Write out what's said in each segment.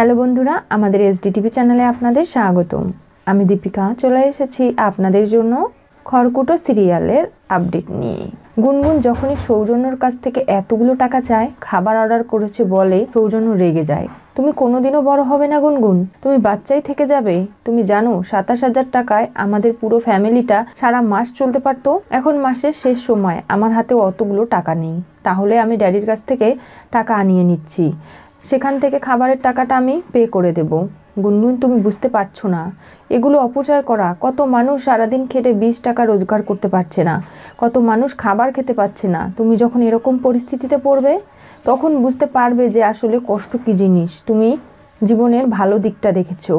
hello বন্ধুরা আমাদের SDTV চ্যানেলে আপনাদের স্বাগতম আমি দীপিকা চলে এসেছি আপনাদের জন্য খড়কুটো সিরিয়ালের আপডেট নিয়ে গুনগুন যখনই সৌজন্যর কাছ থেকে এতগুলো টাকা চায় খাবার অর্ডার করেছে বলে সৌজন্য রেগে যায় তুমি কোনোদিনও বড় হবে না গুনগুন তুমি বাচ্চাই থেকে যাবে তুমি জানো সাতাশ হাজার টাকায় আমাদের পুরো ফ্যামিলিটা সারা মাস চলতে পারত এখন মাসের শেষ সময় আমার হাতে অতগুলো টাকা নেই তাহলে আমি ড্যাডির কাছ থেকে টাকা আনিয়ে নিচ্ছি সেখান থেকে খাবারের টাকাটা আমি পে করে দেব গুনগুন তুমি বুঝতে পারছো না এগুলো অপচয় করা কত মানুষ সারাদিন খেটে বিশ টাকা রোজগার করতে পারছে না কত মানুষ খাবার খেতে পারছে না তুমি যখন এরকম পরিস্থিতিতে পড়বে তখন বুঝতে পারবে যে আসলে কষ্ট কী জিনিস তুমি জীবনের ভালো দিকটা দেখেছো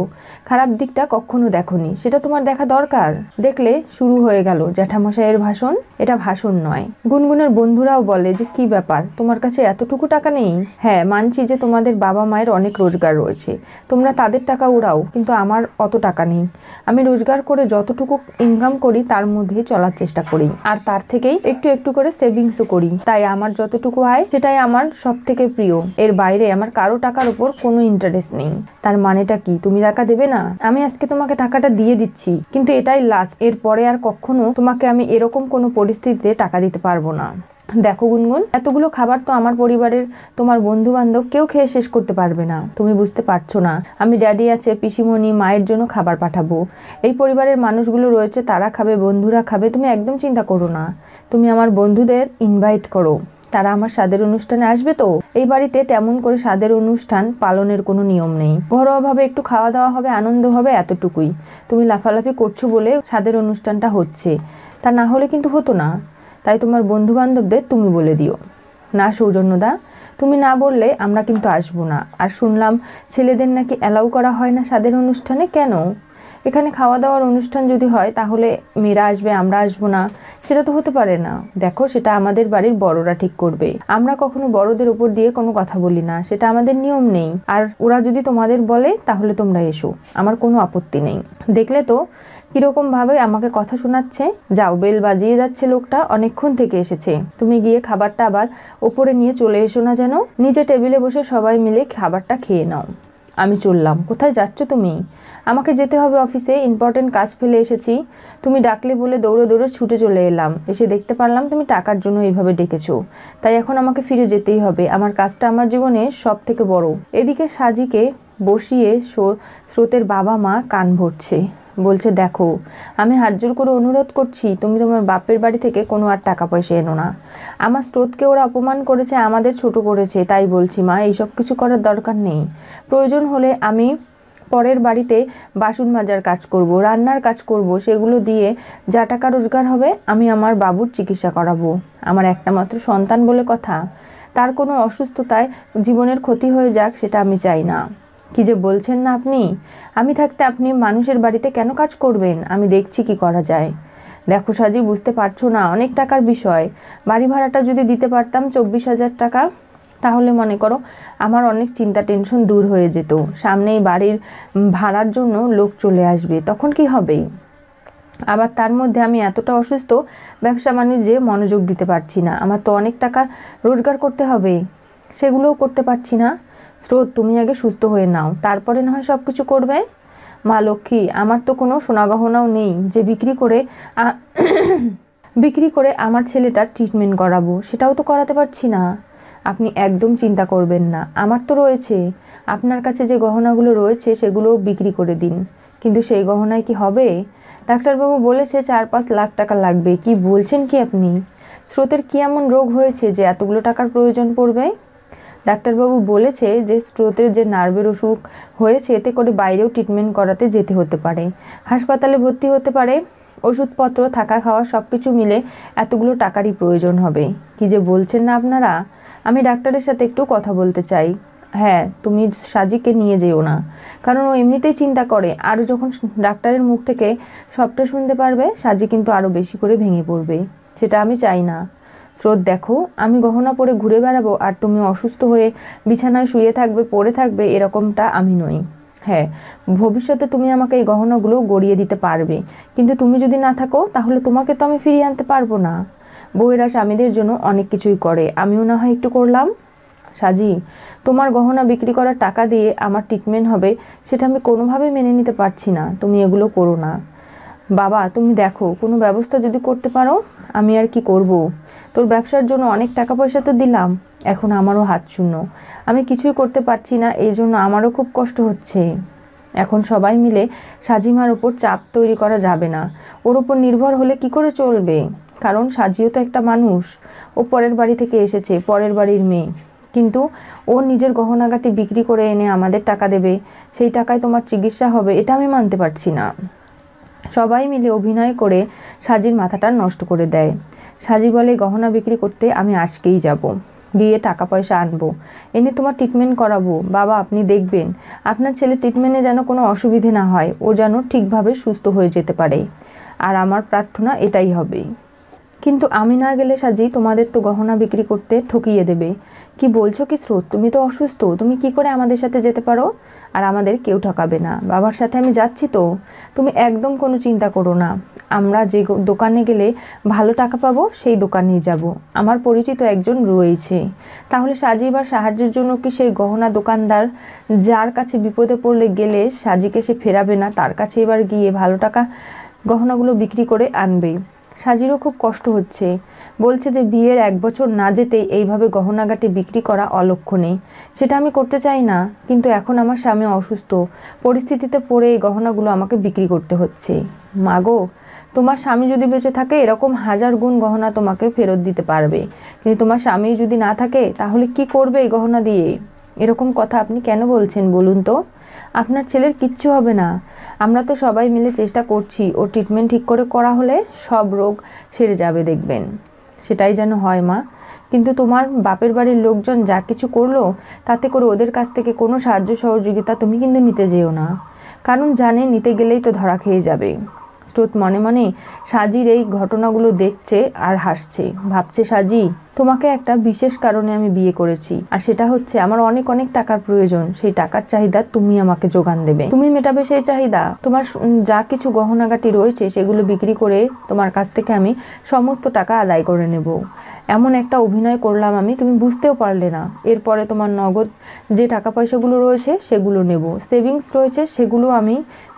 খারাপ দিকটা কখনো দেখনি সেটা তোমার দেখা দরকার দেখলে শুরু হয়ে গেল জ্যাঠামশাইয়ের ভাষণ এটা ভাষণ নয় গুনগুনের বন্ধুরাও বলে যে কি ব্যাপার তোমার কাছে এতটুকু টাকা নেই হ্যাঁ মানছি যে তোমাদের বাবা মায়ের অনেক রোজগার রয়েছে তোমরা তাদের টাকা উড়াও কিন্তু আমার অত টাকা নেই আমি রোজগার করে যতটুকু ইনকাম করি তার মধ্যে চলার চেষ্টা করি আর তার থেকেই একটু একটু করে সেভিংসও করি তাই আমার যতটুকু আয় সেটাই আমার সব থেকে প্রিয় এর বাইরে আমার কারো টাকার উপর কোনো ইন্টারেস্ট নেই তার মানেটা কি তুমি টাকা দেবে না আমি আজকে তোমাকে টাকাটা দিয়ে দিচ্ছি কিন্তু এটাই লাস্ট এরপরে আর কখনো তোমাকে আমি এরকম কোনো পরিস্থিতিতে টাকা দিতে পারবো না দেখো গুনগুন এতগুলো খাবার তো আমার পরিবারের তোমার বন্ধু বান্ধব কেউ খেয়ে শেষ করতে পারবে না তুমি বুঝতে পারছো না আমি ড্যাডি আছে পিসিমণি মায়ের জন্য খাবার পাঠাবো এই পরিবারের মানুষগুলো রয়েছে তারা খাবে বন্ধুরা খাবে তুমি একদম চিন্তা করো না তুমি আমার বন্ধুদের ইনভাইট করো তারা আমার স্বাদের অনুষ্ঠানে আসবে তো এই বাড়িতে তেমন করে স্বাদের অনুষ্ঠান পালনের কোনো নিয়ম নেই ঘরোয়াভাবে একটু খাওয়া দাওয়া হবে আনন্দ হবে এতটুকুই তুমি লাফালাফি করছো বলে স্বাদের অনুষ্ঠানটা হচ্ছে তা না হলে কিন্তু হতো না তাই তোমার বন্ধু বান্ধবদের তুমি বলে দিও না সৌজন্যদা তুমি না বললে আমরা কিন্তু আসবো না আর শুনলাম ছেলেদের নাকি অ্যালাউ করা হয় না স্বাদের অনুষ্ঠানে কেন এখানে খাওয়া দাওয়ার অনুষ্ঠান যদি হয় তাহলে মেয়েরা আসবে আমরা আসবো না সেটা তো হতে পারে না দেখো সেটা আমাদের বাড়ির বড়রা ঠিক করবে আমরা কখনো বড়দের উপর দিয়ে কোনো কথা বলি না সেটা আমাদের নিয়ম নেই আর ওরা যদি তোমাদের বলে তাহলে তোমরা এসো আমার কোনো আপত্তি নেই দেখলে তো কীরকমভাবে আমাকে কথা শোনাচ্ছে যাও বেল বাজিয়ে যাচ্ছে লোকটা অনেকক্ষণ থেকে এসেছে তুমি গিয়ে খাবারটা আবার ওপরে নিয়ে চলে এসো না যেন নিজে টেবিলে বসে সবাই মিলে খাবারটা খেয়ে নাও আমি চললাম কোথায় যাচ্ছ তুমি আমাকে যেতে হবে অফিসে ইম্পর্টেন্ট কাজ ফেলে এসেছি তুমি ডাকলে বলে দৌড়ে দৌড়ে ছুটে চলে এলাম এসে দেখতে পারলাম তুমি টাকার জন্য এইভাবে ডেকেছো তাই এখন আমাকে ফিরে যেতেই হবে আমার কাজটা আমার জীবনে সব থেকে বড় এদিকে সাজিকে বসিয়ে স্রোতের বাবা মা কান ভরছে বলছে দেখো আমি হাত জোর করে অনুরোধ করছি তুমি তোমার বাপের বাড়ি থেকে কোনো আর টাকা পয়সা এনো না আমার স্রোতকে ওরা অপমান করেছে আমাদের ছোট করেছে তাই বলছি মা এইসব কিছু করার দরকার নেই প্রয়োজন হলে আমি পরের বাড়িতে বাসন মাজার কাজ করব রান্নার কাজ করব সেগুলো দিয়ে যা টাকা রোজগার হবে আমি আমার বাবুর চিকিৎসা করাবো আমার একটা মাত্র সন্তান বলে কথা তার কোনো অসুস্থতায় জীবনের ক্ষতি হয়ে যাক সেটা আমি চাই না কি যে বলছেন না আপনি আমি থাকতে আপনি মানুষের বাড়িতে কেন কাজ করবেন আমি দেখছি কি করা যায় দেখো সাজি বুঝতে পারছো না অনেক টাকার বিষয় বাড়ি ভাড়াটা যদি দিতে পারতাম চব্বিশ হাজার টাকা তাহলে মনে করো আমার অনেক চিন্তা টেনশন দূর হয়ে যেত সামনেই বাড়ির ভাড়ার জন্য লোক চলে আসবে তখন কি হবে আবার তার মধ্যে আমি এতটা অসুস্থ ব্যবসা বাণিজ্যে মনোযোগ দিতে পারছি না আমার তো অনেক টাকা রোজগার করতে হবে সেগুলোও করতে পারছি না স্রোত তুমি আগে সুস্থ হয়ে নাও তারপরে না হয় সব কিছু করবে মা লক্ষ্মী আমার তো কোনো সোনা গহনাও নেই যে বিক্রি করে বিক্রি করে আমার ছেলেটার ট্রিটমেন্ট করাবো সেটাও তো করাতে পারছি না আপনি একদম চিন্তা করবেন না আমার তো রয়েছে আপনার কাছে যে গহনাগুলো রয়েছে সেগুলোও বিক্রি করে দিন কিন্তু সেই গহনায় কি হবে ডাক্তারবাবু বলেছে চার পাঁচ লাখ টাকা লাগবে কি বলছেন কি আপনি স্রোতের কি এমন রোগ হয়েছে যে এতগুলো টাকার প্রয়োজন পড়বে ডাক্তারবাবু বলেছে যে স্রোতের যে নার্ভের অসুখ হয়েছে এতে করে বাইরেও ট্রিটমেন্ট করাতে যেতে হতে পারে হাসপাতালে ভর্তি হতে পারে ওষুধপত্র থাকা খাওয়া সব কিছু মিলে এতগুলো টাকারই প্রয়োজন হবে কি যে বলছেন না আপনারা আমি ডাক্তারের সাথে একটু কথা বলতে চাই হ্যাঁ তুমি সাজিকে নিয়ে যেও না কারণ ও এমনিতেই চিন্তা করে আরও যখন ডাক্তারের মুখ থেকে সবটা শুনতে পারবে সাজি কিন্তু আরও বেশি করে ভেঙে পড়বে সেটা আমি চাই না স্রোত দেখো আমি গহনা পরে ঘুরে বেড়াবো আর তুমি অসুস্থ হয়ে বিছানায় শুয়ে থাকবে পড়ে থাকবে এরকমটা আমি নই হ্যাঁ ভবিষ্যতে তুমি আমাকে এই গহনাগুলো গড়িয়ে দিতে পারবে কিন্তু তুমি যদি না থাকো তাহলে তোমাকে তো আমি ফিরিয়ে আনতে পারবো না বহিরা স্বামীদের জন্য অনেক কিছুই করে আমিও না হয় একটু করলাম সাজি তোমার গহনা বিক্রি করার টাকা দিয়ে আমার ট্রিটমেন্ট হবে সেটা আমি কোনোভাবে মেনে নিতে পারছি না তুমি এগুলো করো না বাবা তুমি দেখো কোনো ব্যবস্থা যদি করতে পারো আমি আর কি করবো তোর ব্যবসার জন্য অনেক টাকা পয়সা তো দিলাম এখন আমারও হাত শূন্য আমি কিছুই করতে পারছি না এই জন্য আমারও খুব কষ্ট হচ্ছে এখন সবাই মিলে সাজিমার ওপর চাপ তৈরি করা যাবে না ওর ওপর নির্ভর হলে কি করে চলবে কারণ সাজিও তো একটা মানুষ ও পরের বাড়ি থেকে এসেছে পরের বাড়ির মেয়ে কিন্তু ও নিজের গহনাগাটি বিক্রি করে এনে আমাদের টাকা দেবে সেই টাকায় তোমার চিকিৎসা হবে এটা আমি মানতে পারছি না সবাই মিলে অভিনয় করে সাজির মাথাটা নষ্ট করে দেয় সাজি বলে গহনা বিক্রি করতে আমি আজকেই যাব গিয়ে টাকা পয়সা আনবো এনে তোমার ট্রিটমেন্ট করাবো বাবা আপনি দেখবেন আপনার ছেলে ট্রিটমেন্টে যেন কোনো অসুবিধে না হয় ও যেন ঠিকভাবে সুস্থ হয়ে যেতে পারে আর আমার প্রার্থনা এটাই হবে কিন্তু আমি না গেলে সাজি তোমাদের তো গহনা বিক্রি করতে ঠকিয়ে দেবে কি বলছো কি স্রোত তুমি তো অসুস্থ তুমি কি করে আমাদের সাথে যেতে পারো আর আমাদের কেউ ঠকাবে না বাবার সাথে আমি যাচ্ছি তো তুমি একদম কোনো চিন্তা করো না আমরা যে দোকানে গেলে ভালো টাকা পাবো সেই দোকানেই যাব আমার পরিচিত একজন রয়েছে তাহলে সাজি বা সাহায্যের জন্য কি সেই গহনা দোকানদার যার কাছে বিপদে পড়লে গেলে সাজিকে সে ফেরাবে না তার কাছে এবার গিয়ে ভালো টাকা গহনাগুলো বিক্রি করে আনবে সাজিরও খুব কষ্ট হচ্ছে বলছে যে বিয়ের এক বছর না যেতেই এইভাবে গহনাঘাটে বিক্রি করা অলক্ষণে সেটা আমি করতে চাই না কিন্তু এখন আমার স্বামী অসুস্থ পরিস্থিতিতে পড়ে এই গহনাগুলো আমাকে বিক্রি করতে হচ্ছে মাগো তোমার স্বামী যদি বেঁচে থাকে এরকম হাজার গুণ গহনা তোমাকে ফেরত দিতে পারবে কিন্তু তোমার স্বামী যদি না থাকে তাহলে কি করবে এই গহনা দিয়ে এরকম কথা আপনি কেন বলছেন বলুন তো আপনার ছেলের কিচ্ছু হবে না আমরা তো সবাই মিলে চেষ্টা করছি ও ট্রিটমেন্ট ঠিক করে করা হলে সব রোগ সেরে যাবে দেখবেন সেটাই যেন হয় মা কিন্তু তোমার বাপের বাড়ির লোকজন যা কিছু করলো তাতে করে ওদের কাছ থেকে কোনো সাহায্য সহযোগিতা তুমি কিন্তু নিতে যেও না কারণ জানে নিতে গেলেই তো ধরা খেয়ে যাবে স্রোত মনে মনে সাজির এই ঘটনাগুলো দেখছে আর হাসছে ভাবছে সাজি তোমাকে একটা বিশেষ কারণে আমি বিয়ে করেছি আর সেটা হচ্ছে আমার অনেক অনেক টাকার প্রয়োজন সেই টাকার চাহিদা তুমি আমাকে যোগান দেবে তুমি মেটাবে সেই চাহিদা তোমার যা কিছু গহনাগাটি রয়েছে সেগুলো বিক্রি করে তোমার কাছ থেকে আমি সমস্ত টাকা আদায় করে নেব এমন একটা অভিনয় করলাম আমি তুমি বুঝতেও পারলে না এরপরে তোমার নগদ যে টাকা পয়সাগুলো রয়েছে সেগুলো নেব সেভিংস রয়েছে সেগুলো আমি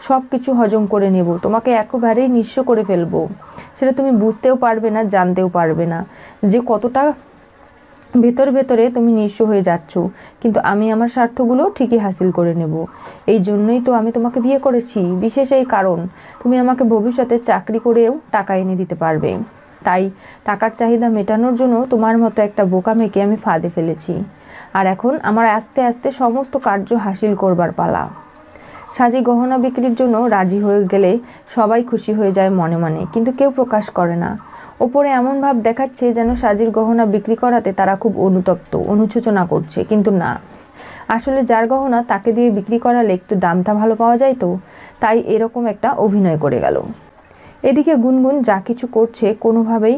সব কিছু হজম করে নেব তোমাকে একেবারেই নিঃস্ব করে ফেলবো সেটা তুমি বুঝতেও পারবে না জানতেও পারবে না যে কতটা ভেতর ভেতরে তুমি নিঃস্ব হয়ে যাচ্ছ কিন্তু আমি আমার স্বার্থগুলো ঠিকই হাসিল করে নেব এই জন্যই তো আমি তোমাকে বিয়ে করেছি বিশেষ এই কারণ তুমি আমাকে ভবিষ্যতে চাকরি করেও টাকা এনে দিতে পারবে তাই টাকার চাহিদা মেটানোর জন্য তোমার মতো একটা বোকা মেয়েকে আমি ফাঁদে ফেলেছি আর এখন আমার আস্তে আস্তে সমস্ত কার্য হাসিল করবার পালা সাজি গহনা বিক্রির জন্য রাজি হয়ে গেলে সবাই খুশি হয়ে যায় মনে মনে কিন্তু কেউ প্রকাশ করে না ওপরে এমন ভাব দেখাচ্ছে যেন সাজির গহনা বিক্রি করাতে তারা খুব অনুতপ্ত অনুশোচনা করছে কিন্তু না আসলে যার গহনা তাকে দিয়ে বিক্রি করালে একটু দামটা ভালো পাওয়া যায় তো তাই এরকম একটা অভিনয় করে গেল এদিকে গুনগুন যা কিছু করছে কোনোভাবেই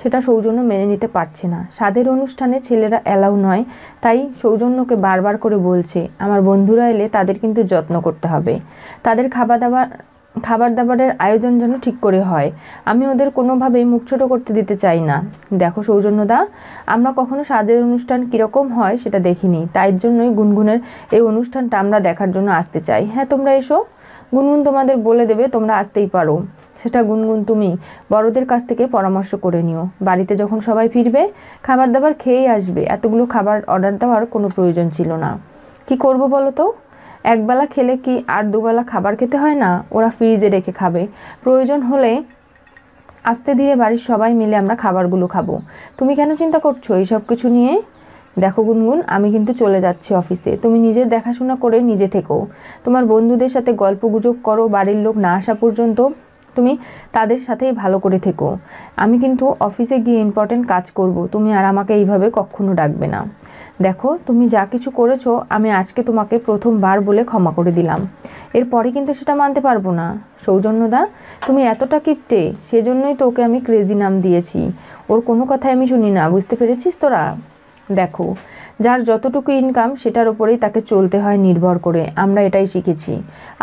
সেটা সৌজন্য মেনে নিতে পারছে না সাদের অনুষ্ঠানে ছেলেরা অ্যালাউ নয় তাই সৌজন্যকে বারবার করে বলছে আমার বন্ধুরা এলে তাদের কিন্তু যত্ন করতে হবে তাদের খাবার দাবার খাবার দাবারের আয়োজন যেন ঠিক করে হয় আমি ওদের কোনোভাবেই মুখ ছোটো করতে দিতে চাই না দেখো সৌজন্যদা আমরা কখনো স্বাদের অনুষ্ঠান কীরকম হয় সেটা দেখিনি তাই জন্যই গুনগুনের এই অনুষ্ঠানটা আমরা দেখার জন্য আসতে চাই হ্যাঁ তোমরা এসো গুনগুন তোমাদের বলে দেবে তোমরা আসতেই পারো সেটা গুনগুন তুমি বড়দের কাছ থেকে পরামর্শ করে নিও বাড়িতে যখন সবাই ফিরবে খাবার দাবার খেয়েই আসবে এতগুলো খাবার অর্ডার দেওয়ার কোনো প্রয়োজন ছিল না কি করব বলো তো একবেলা খেলে কি আর দুবেলা খাবার খেতে হয় না ওরা ফ্রিজে রেখে খাবে প্রয়োজন হলে আস্তে ধীরে বাড়ির সবাই মিলে আমরা খাবারগুলো খাবো তুমি কেন চিন্তা করছো এইসব কিছু নিয়ে দেখো গুনগুন আমি কিন্তু চলে যাচ্ছি অফিসে তুমি নিজের দেখাশোনা করে নিজে থেকো তোমার বন্ধুদের সাথে গল্প গুজব করো বাড়ির লোক না আসা পর্যন্ত তুমি তাদের সাথেই ভালো করে থেকো আমি কিন্তু অফিসে গিয়ে ইম্পর্টেন্ট কাজ করব তুমি আর আমাকে এইভাবে কখনো ডাকবে না দেখো তুমি যা কিছু করেছো আমি আজকে তোমাকে প্রথমবার বলে ক্ষমা করে দিলাম এরপরে কিন্তু সেটা মানতে পারবো না সৌজন্যদা তুমি এতটা কিপ্টে সেজন্যই তোকে আমি ক্রেজি নাম দিয়েছি ওর কোনো কথাই আমি শুনি না বুঝতে পেরেছিস তোরা দেখো যার যতটুকু ইনকাম সেটার ওপরেই তাকে চলতে হয় নির্ভর করে আমরা এটাই শিখেছি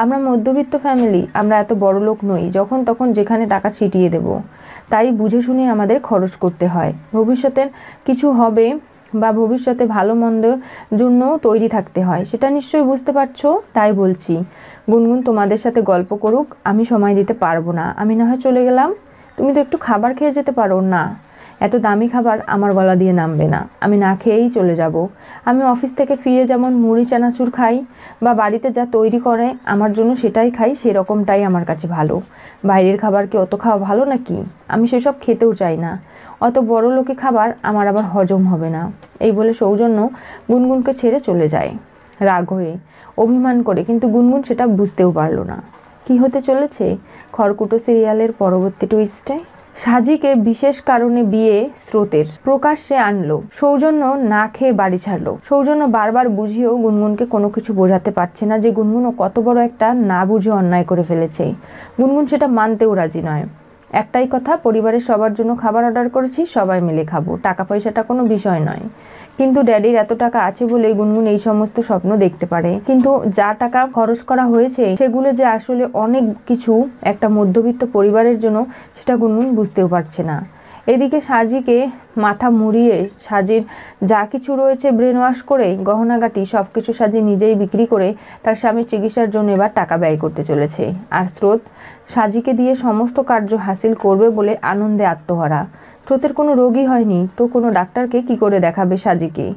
আমরা মধ্যবিত্ত ফ্যামিলি আমরা এত বড় লোক নই যখন তখন যেখানে টাকা ছিটিয়ে দেব তাই বুঝে শুনে আমাদের খরচ করতে হয় ভবিষ্যতের কিছু হবে বা ভবিষ্যতে ভালো মন্দ জন্য তৈরি থাকতে হয় সেটা নিশ্চয়ই বুঝতে পারছো তাই বলছি গুনগুন তোমাদের সাথে গল্প করুক আমি সময় দিতে পারবো না আমি না হয় চলে গেলাম তুমি তো একটু খাবার খেয়ে যেতে পারো না এত দামি খাবার আমার গলা দিয়ে নামবে না আমি না খেয়েই চলে যাব আমি অফিস থেকে ফিরে যেমন মুড়ি চানাচুর খাই বা বাড়িতে যা তৈরি করে আমার জন্য সেটাই খাই সেরকমটাই আমার কাছে ভালো বাইরের খাবার কি অত খাওয়া ভালো নাকি আমি সেসব খেতেও চাই না অত বড় লোকে খাবার আমার আবার হজম হবে না এই বলে সৌজন্য গুনগুনকে ছেড়ে চলে যায় রাগ হয়ে অভিমান করে কিন্তু গুনগুন সেটা বুঝতেও পারল না কি হতে চলেছে খড়কুটো সিরিয়ালের পরবর্তী টুইস্টে সাজিকে বিশেষ কারণে বিয়ে স্রোতের প্রকাশ্যে আনলো সৌজন্য না খেয়ে বাড়ি ছাড়লো সৌজন্য বারবার বুঝিয়েও গুনগুনকে কোনো কিছু বোঝাতে পারছে না যে গুনগুনও কত বড় একটা না বুঝে অন্যায় করে ফেলেছে গুনগুন সেটা মানতেও রাজি নয় একটাই কথা পরিবারের সবার জন্য খাবার অর্ডার করেছি সবাই মিলে খাবো টাকা পয়সাটা কোনো বিষয় নয় কিন্তু ড্যাডির এত টাকা আছে বলে গুনগুন এই সমস্ত স্বপ্ন দেখতে পারে কিন্তু যা টাকা খরচ করা হয়েছে সেগুলো যে আসলে অনেক কিছু একটা মধ্যবিত্ত পরিবারের জন্য সেটা গুনগুন বুঝতেও পারছে না এদিকে সাজিকে মাথা মুড়িয়ে সাজির যা কিছু রয়েছে ব্রেন ওয়াশ করে গহনাগাটি সব কিছু সাজি নিজেই বিক্রি করে তার স্বামীর চিকিৎসার জন্য এবার টাকা ব্যয় করতে চলেছে আর স্রোত সাজিকে দিয়ে সমস্ত কার্য হাসিল করবে বলে আনন্দে আত্মহারা স্রোতের কোনো রোগী হয়নি তো কোনো ডাক্তারকে কি করে দেখাবে সাজিকে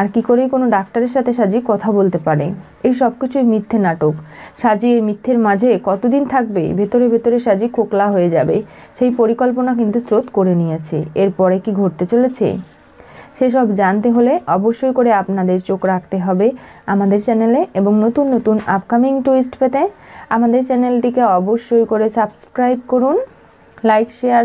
আর কি করে কোনো ডাক্তারের সাথে সাজি কথা বলতে পারে এই সব কিছুই মিথ্যে নাটক সাজি এই মিথ্যের মাঝে কতদিন থাকবে ভেতরে ভেতরে সাজি খোকলা হয়ে যাবে সেই পরিকল্পনা কিন্তু স্রোত করে নিয়েছে এরপরে কি ঘটতে চলেছে সেসব জানতে হলে অবশ্যই করে আপনাদের চোখ রাখতে হবে আমাদের চ্যানেলে এবং নতুন নতুন আপকামিং টুইস্ট পেতে আমাদের চ্যানেলটিকে অবশ্যই করে সাবস্ক্রাইব করুন লাইক শেয়ার